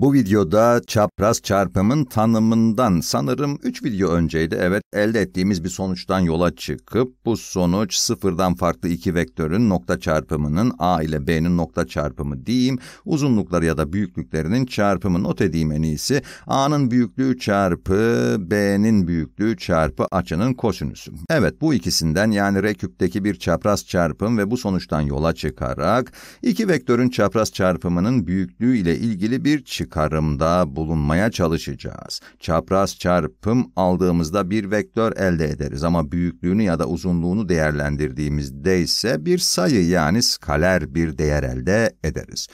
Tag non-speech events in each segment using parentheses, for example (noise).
Bu videoda çapraz çarpımın tanımından sanırım 3 video önceydi evet elde ettiğimiz bir sonuçtan yola çıkıp bu sonuç sıfırdan farklı iki vektörün nokta çarpımının a ile b'nin nokta çarpımı diyeyim uzunlukları ya da büyüklüklerinin çarpımı not edeyim en iyisi a'nın büyüklüğü çarpı b'nin büyüklüğü çarpı açının kosinüsü. Evet bu ikisinden yani r küpteki bir çapraz çarpım ve bu sonuçtan yola çıkarak iki vektörün çapraz çarpımının büyüklüğü ile ilgili bir çıkı karımda bulunmaya çalışacağız. Çapraz çarpım aldığımızda bir vektör elde ederiz ama büyüklüğünü ya da uzunluğunu değerlendirdiğimizde ise bir sayı yani skaler bir değer elde ederiz.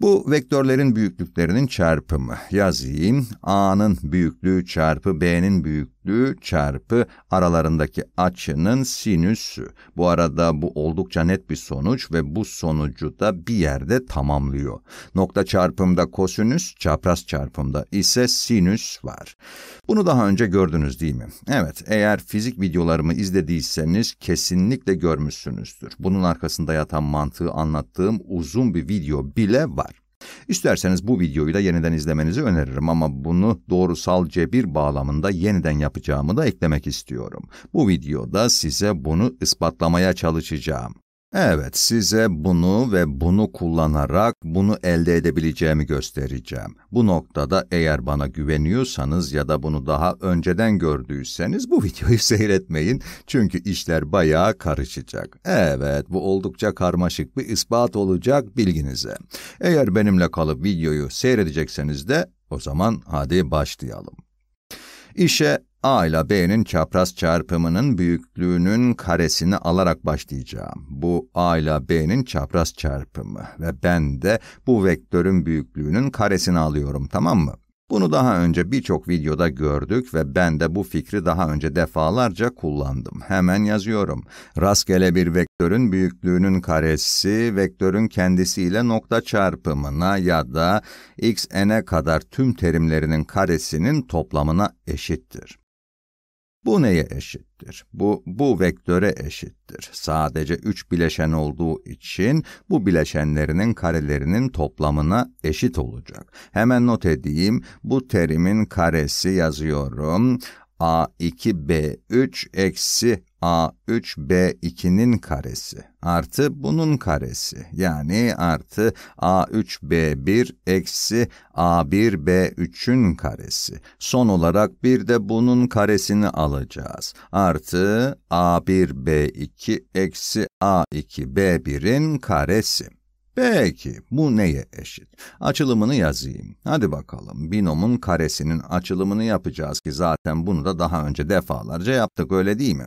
Bu vektörlerin büyüklüklerinin çarpımı. Yazayım A'nın büyüklüğü çarpı B'nin büyüklüğü büyüklüğü çarpı aralarındaki açının sinüsü. Bu arada bu oldukça net bir sonuç ve bu sonucu da bir yerde tamamlıyor. Nokta çarpımda kosinüs, çapraz çarpımda ise sinüs var. Bunu daha önce gördünüz değil mi? Evet, eğer fizik videolarımı izlediyseniz kesinlikle görmüşsünüzdür. Bunun arkasında yatan mantığı anlattığım uzun bir video bile var. İsterseniz bu videoyu da yeniden izlemenizi öneririm ama bunu doğrusal cebir bağlamında yeniden yapacağımı da eklemek istiyorum. Bu videoda size bunu ispatlamaya çalışacağım. Evet, size bunu ve bunu kullanarak bunu elde edebileceğimi göstereceğim. Bu noktada eğer bana güveniyorsanız ya da bunu daha önceden gördüyseniz bu (laughs) videoyu seyretmeyin. Çünkü işler bayağı karışacak. Evet, bu oldukça karmaşık bir ispat olacak bilginize. Eğer benimle kalıp videoyu seyredecekseniz de o zaman hadi başlayalım. İşe A ile B'nin çapraz çarpımının büyüklüğünün karesini alarak başlayacağım. Bu A ile B'nin çapraz çarpımı ve ben de bu vektörün büyüklüğünün karesini alıyorum tamam mı? Bunu daha önce birçok videoda gördük ve ben de bu fikri daha önce defalarca kullandım. Hemen yazıyorum. Rastgele bir vektörün büyüklüğünün karesi, vektörün kendisiyle nokta çarpımına ya da xn'e kadar tüm terimlerinin karesinin toplamına eşittir. Bu neye eşittir? Bu, bu vektöre eşittir. Sadece 3 bileşen olduğu için bu bileşenlerinin karelerinin toplamına eşit olacak. Hemen not edeyim. Bu terimin karesi yazıyorum. A2B3 eksi A3B2'nin karesi artı bunun karesi yani artı A3B1 eksi A1B3'ün karesi. Son olarak bir de bunun karesini alacağız. Artı A1B2 eksi A2B1'in karesi. Peki, bu neye eşit? Açılımını yazayım. Hadi bakalım, binomun karesinin açılımını yapacağız ki zaten bunu da daha önce defalarca yaptık, öyle değil mi?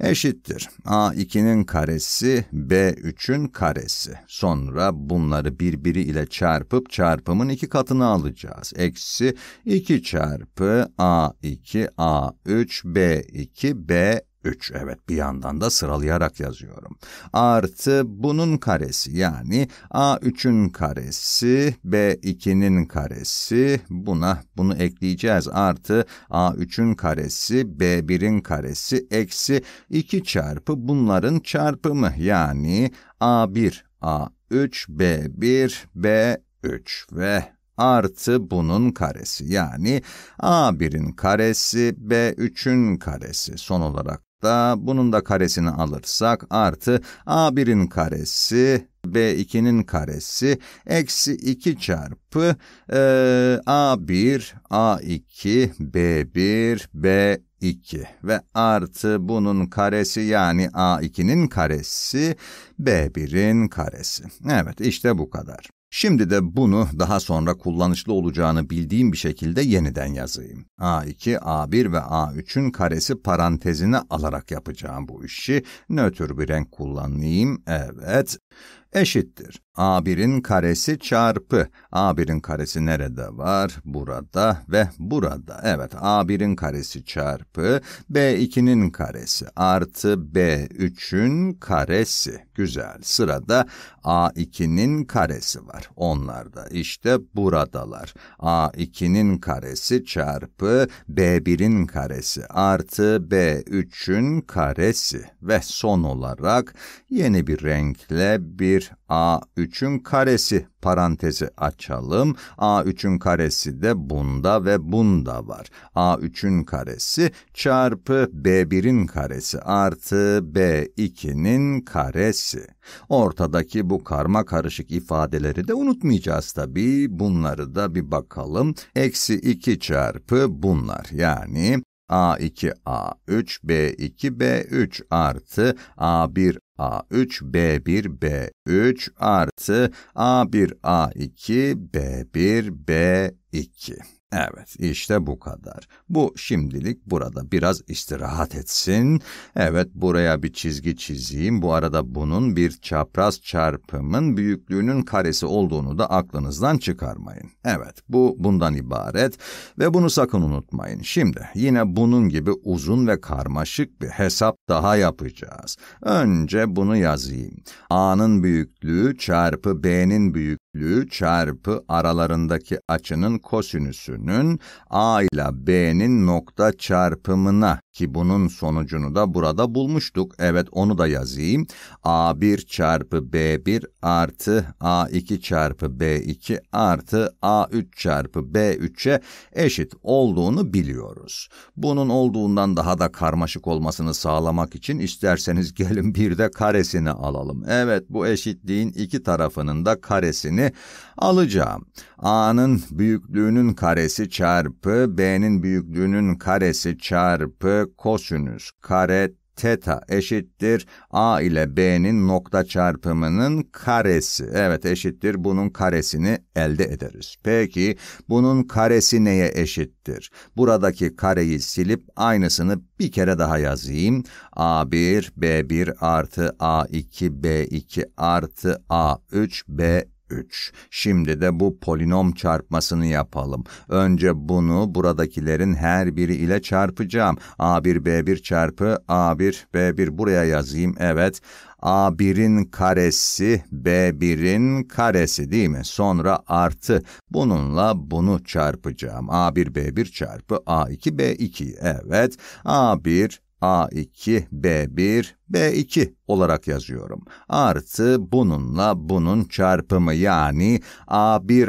Eşittir. A2'nin karesi, B3'ün karesi. Sonra bunları birbiri ile çarpıp çarpımın iki katını alacağız. Eksi 2 çarpı A2, A3, B2, B3. 3 evet bir yandan da sıralayarak yazıyorum. Artı bunun karesi yani A3'ün karesi B2'nin karesi buna bunu ekleyeceğiz. Artı A3'ün karesi B1'in karesi eksi 2 çarpı bunların çarpımı yani A1 A3 B1 B3 ve artı bunun karesi yani A1'in karesi B3'ün karesi. Son olarak da bunun da karesini alırsak artı A1'in karesi B2'nin karesi eksi 2 çarpı e, A1, A2, B1, B2 ve artı bunun karesi yani A2'nin karesi B1'in karesi. Evet işte bu kadar. Şimdi de bunu daha sonra kullanışlı olacağını bildiğim bir şekilde yeniden yazayım. A2, A1 ve A3'ün karesi parantezine alarak yapacağım bu işi. Nötr bir renk kullanayım. Evet, eşittir. A1'in karesi çarpı. A1'in karesi nerede var? Burada ve burada. Evet, A1'in karesi çarpı B2'nin karesi artı B3'ün karesi. Güzel. Sırada A2'nin karesi var. Onlar da işte buradalar. A2'nin karesi çarpı B1'in karesi artı B3'ün karesi ve son olarak yeni bir renkle 1a3'ün karesi parantezi açalım. a3'ün karesi de bunda ve bunda var. a3'ün karesi çarpı b1'in karesi artı b2'nin karesi. Ortadaki bu karma karışık ifadeleri de unutmayacağız tabii. Bunları da bir bakalım. Eksi 2 çarpı bunlar yani A2, A3, B2, B3 artı A1, A3, B1, B3 artı A1, A2, B1, B2. Evet, işte bu kadar. Bu şimdilik burada biraz istirahat etsin. Evet, buraya bir çizgi çizeyim. Bu arada bunun bir çapraz çarpımın büyüklüğünün karesi olduğunu da aklınızdan çıkarmayın. Evet, bu bundan ibaret ve bunu sakın unutmayın. Şimdi yine bunun gibi uzun ve karmaşık bir hesap daha yapacağız. Önce bunu yazayım. A'nın büyüklüğü çarpı B'nin büyüklüğü büyüklüğü çarpı aralarındaki açının kosinüsünün a ile b'nin nokta çarpımına ki bunun sonucunu da burada bulmuştuk. Evet onu da yazayım. A1 çarpı B1 artı A2 çarpı B2 artı A3 çarpı B3'e eşit olduğunu biliyoruz. Bunun olduğundan daha da karmaşık olmasını sağlamak için isterseniz (laughs) gelin bir de karesini alalım. Evet bu eşitliğin iki tarafının da karesini alacağım. A'nın büyüklüğünün karesi çarpı B'nin büyüklüğünün karesi çarpı kosinüs kare teta eşittir A ile B'nin nokta çarpımının karesi. Evet eşittir bunun karesini elde ederiz. Peki bunun karesi neye eşittir? Buradaki kareyi silip aynısını bir kere daha yazayım. A1, B1 artı A2, B2 artı A3, B3 3. Şimdi de bu polinom çarpmasını yapalım. Önce bunu buradakilerin her biri ile çarpacağım. A1, B1 çarpı A1, B1 buraya yazayım. Evet. A1'in karesi B1'in karesi değil mi? Sonra artı. Bununla bunu çarpacağım. A1 B1 çarpı A2 B2. Evet. A1 A2, B1, B2 olarak yazıyorum. Artı bununla bunun çarpımı yani A1,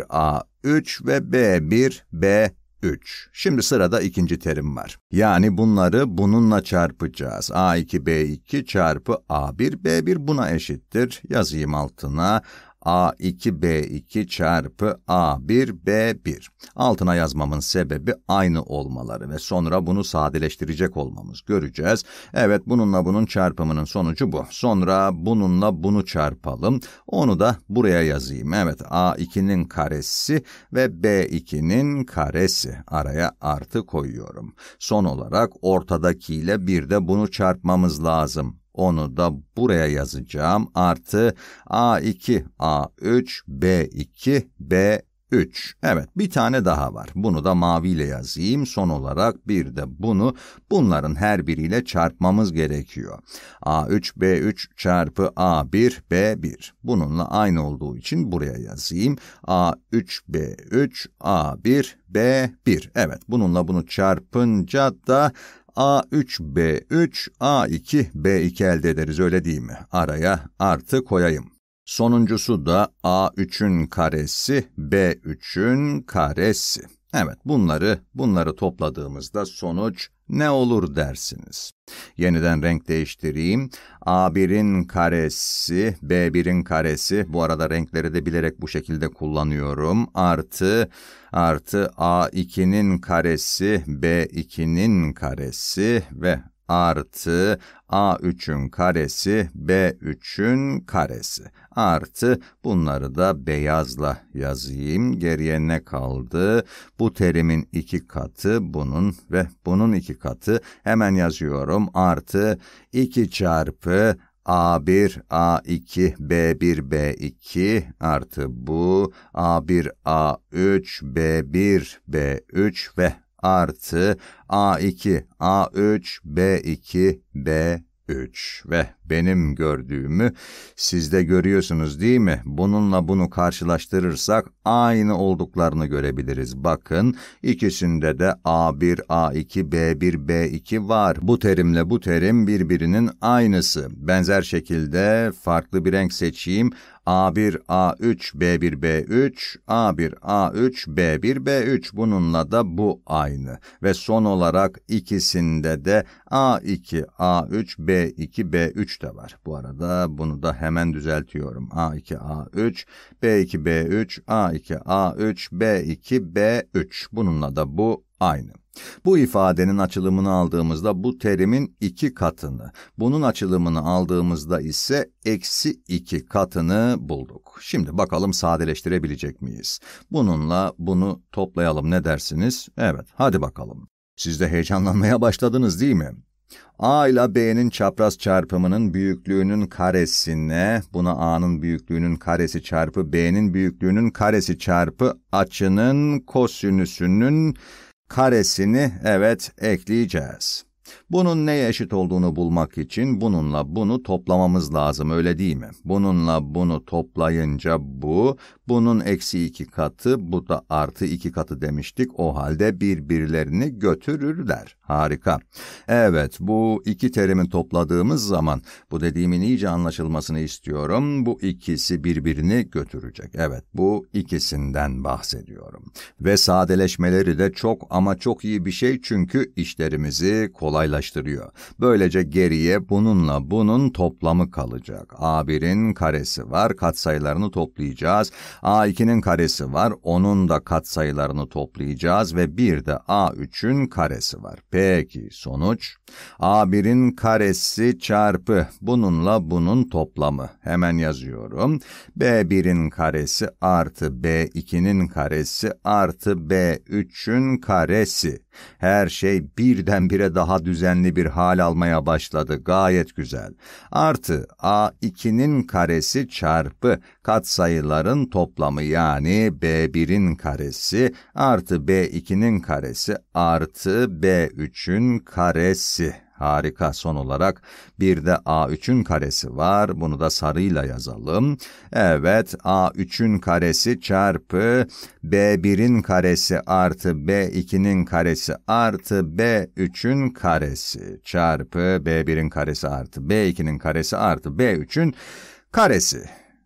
A3 ve B1, B3. Şimdi sırada ikinci terim var. Yani bunları bununla çarpacağız. A2, B2 çarpı A1, B1 buna eşittir. Yazayım altına. A2B2 çarpı A1B1. Altına yazmamın sebebi aynı olmaları ve sonra bunu sadeleştirecek olmamız göreceğiz. Evet bununla bunun çarpımının sonucu bu. Sonra bununla bunu çarpalım. Onu da buraya yazayım. Evet A2'nin karesi ve B2'nin karesi. Araya artı koyuyorum. Son olarak ortadakiyle bir de bunu çarpmamız lazım. Onu da buraya yazacağım. Artı A2, A3, B2, B 3. Evet bir tane daha var. Bunu da maviyle yazayım. Son olarak bir de bunu bunların her biriyle çarpmamız gerekiyor. A3, B3 çarpı A1, B1. Bununla aynı olduğu için buraya yazayım. A3, B3, A1, B1. Evet bununla bunu çarpınca da A3B3, A2B2 elde ederiz öyle değil mi? Araya artı koyayım. Sonuncusu da A3'ün karesi, B3'ün karesi. Evet, bunları, bunları topladığımızda sonuç ne olur dersiniz. Yeniden renk değiştireyim. A1'in karesi, B1'in karesi, bu arada renkleri de bilerek bu şekilde kullanıyorum. Artı, artı A2'nin karesi, B2'nin karesi ve artı A3'ün karesi B3'ün karesi artı bunları da beyazla yazayım geriye ne kaldı bu terimin iki katı bunun ve bunun iki katı hemen yazıyorum artı 2 çarpı A1, A2, B1, B2 artı bu A1, A3, B1, B3 ve artı A2, A3, B2, B 3 ve benim gördüğümü siz de görüyorsunuz değil mi? Bununla bunu karşılaştırırsak aynı olduklarını görebiliriz. Bakın ikisinde de A1, A2, B1, B2 var. Bu terimle bu terim birbirinin aynısı. Benzer şekilde farklı bir renk seçeyim. A1, A3, B1, B3, A1, A3, B1, B3 bununla da bu aynı. Ve son olarak ikisinde de A2, A3, B2, B3 de var. Bu arada bunu da hemen düzeltiyorum. A2, A3, B2, B3, A2, A3, B2, B3 bununla da bu aynı. Bu ifadenin açılımını aldığımızda bu terimin iki katını, bunun açılımını aldığımızda ise eksi iki katını bulduk. Şimdi bakalım sadeleştirebilecek miyiz? Bununla bunu toplayalım ne dersiniz? Evet, hadi bakalım. Siz de heyecanlanmaya (laughs) başladınız değil mi? A ile B'nin çapraz çarpımının büyüklüğünün karesine, buna A'nın büyüklüğünün karesi çarpı B'nin büyüklüğünün karesi çarpı açının kosinüsünün karesini evet ekleyeceğiz. Bunun neye eşit olduğunu bulmak için bununla bunu toplamamız lazım öyle değil mi? Bununla bunu toplayınca bu, bunun eksi iki katı, bu da artı iki katı demiştik. O halde birbirlerini götürürler. Harika. Evet bu iki terimi topladığımız zaman bu dediğimin iyice anlaşılmasını istiyorum. Bu ikisi birbirini götürecek. Evet bu ikisinden bahsediyorum. Ve sadeleşmeleri de çok ama çok iyi bir şey çünkü işlerimizi kolaylaştırıyor kolaylaştırıyor. Böylece geriye bununla bunun toplamı kalacak. A1'in karesi var, katsayılarını toplayacağız. A2'nin karesi var, onun da katsayılarını toplayacağız ve bir de A3'ün karesi var. Peki sonuç? A1'in karesi çarpı bununla bunun toplamı. Hemen yazıyorum. B1'in karesi artı B2'nin karesi artı B3'ün karesi. Her şey birdenbire daha düzenli düzenli bir hal almaya başladı. Gayet güzel. Artı A2'nin karesi çarpı katsayıların toplamı yani B1'in karesi artı B2'nin karesi artı B3'ün karesi. Harika son olarak bir de A3'ün karesi var. Bunu da sarıyla yazalım. Evet A3'ün karesi çarpı B1'in karesi artı B2'nin karesi artı B3'ün karesi çarpı B1'in karesi artı B2'nin karesi artı B3'ün karesi.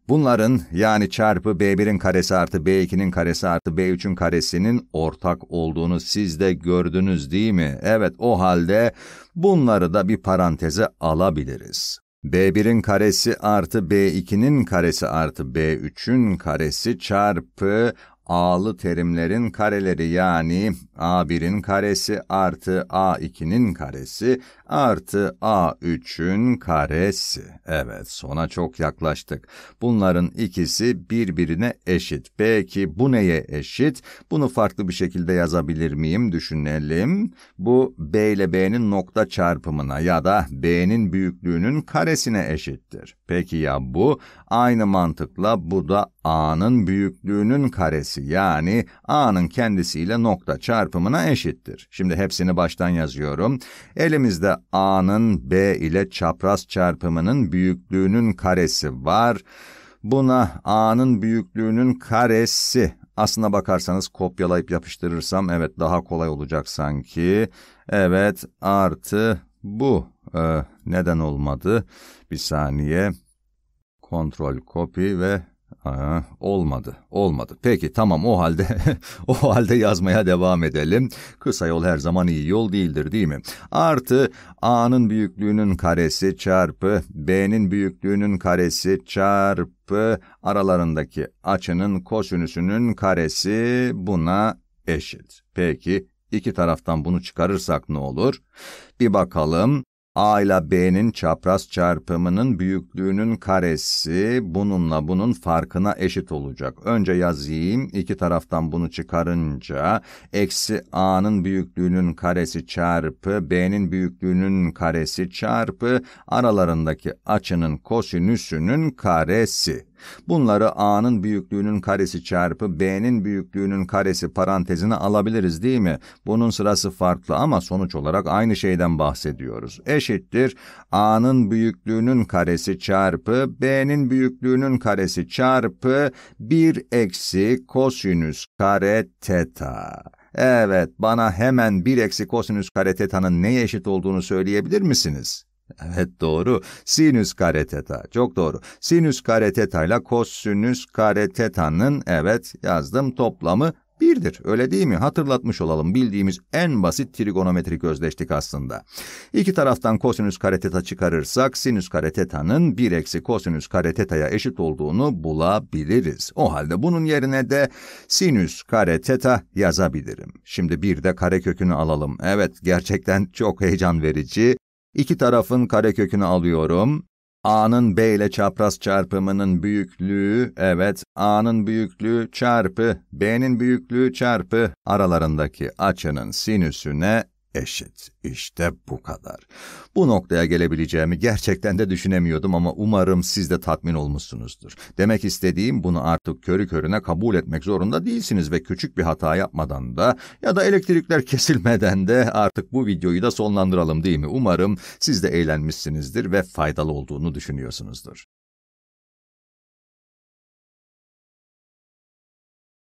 Bunların yani çarpı B1'in karesi artı B2'nin karesi artı B3'ün karesinin ortak olduğunu siz de gördünüz değil mi? Evet o halde bunları da bir paranteze alabiliriz. B1'in karesi artı B2'nin karesi artı B3'ün karesi çarpı A'lı terimlerin kareleri yani A1'in karesi artı A2'nin karesi artı A3'ün karesi. Evet sona çok yaklaştık. Bunların ikisi birbirine eşit. Peki bu neye eşit? Bunu farklı bir şekilde yazabilir miyim? Düşünelim. Bu B ile B'nin nokta çarpımına ya da B'nin büyüklüğünün karesine eşittir. Peki ya bu? Aynı mantıkla bu da A'nın büyüklüğünün karesi yani A'nın kendisiyle nokta çarpımı çarpımına eşittir. Şimdi hepsini baştan yazıyorum. Elimizde A'nın B ile çapraz çarpımının büyüklüğünün karesi var. Buna A'nın büyüklüğünün karesi. Aslına bakarsanız kopyalayıp yapıştırırsam evet daha kolay olacak sanki. Evet artı bu. Ee, neden olmadı? Bir saniye. Kontrol copy ve Aa, olmadı, olmadı. Peki tamam o halde (laughs) o halde yazmaya devam edelim. Kısa yol her zaman iyi yol değildir değil mi? Artı A'nın büyüklüğünün karesi çarpı B'nin büyüklüğünün karesi çarpı aralarındaki açının kosinüsünün karesi buna eşit. Peki iki taraftan bunu çıkarırsak ne olur? Bir bakalım A ile B'nin çapraz çarpımının büyüklüğünün karesi bununla bunun farkına eşit olacak. Önce yazayım. iki taraftan bunu çıkarınca eksi A'nın büyüklüğünün karesi çarpı B'nin büyüklüğünün karesi çarpı aralarındaki açının kosinüsünün karesi. Bunları A'nın büyüklüğünün karesi çarpı B'nin büyüklüğünün karesi parantezine alabiliriz değil mi? Bunun sırası farklı ama sonuç olarak aynı şeyden bahsediyoruz. Eşittir A'nın büyüklüğünün karesi çarpı B'nin büyüklüğünün karesi çarpı 1 eksi kosinüs kare teta. Evet, bana hemen 1 eksi kosinüs kare tetanın neye eşit olduğunu söyleyebilir misiniz? Evet doğru. Sinüs kare teta. Çok doğru. Sinüs kare teta ile kosinüs kare tetanın evet yazdım toplamı birdir. Öyle değil mi? Hatırlatmış olalım. Bildiğimiz en basit trigonometrik özdeşlik aslında. İki taraftan kosinüs kare teta çıkarırsak sinüs kare tetanın 1 eksi kosinüs kare teta'ya eşit olduğunu bulabiliriz. O halde bunun yerine de sinüs kare teta yazabilirim. Şimdi bir de kare kökünü alalım. Evet gerçekten çok heyecan verici. İki tarafın karekökünü alıyorum. A'nın B ile çapraz çarpımının büyüklüğü, evet, A'nın büyüklüğü çarpı, B'nin büyüklüğü çarpı aralarındaki açının sinüsüne eşit. işte bu kadar. Bu noktaya gelebileceğimi gerçekten de düşünemiyordum ama umarım siz de tatmin olmuşsunuzdur. Demek istediğim bunu artık körü körüne kabul etmek zorunda değilsiniz ve küçük bir hata yapmadan da ya da elektrikler (laughs) kesilmeden de artık bu videoyu da sonlandıralım değil mi? Umarım siz de eğlenmişsinizdir ve faydalı olduğunu düşünüyorsunuzdur.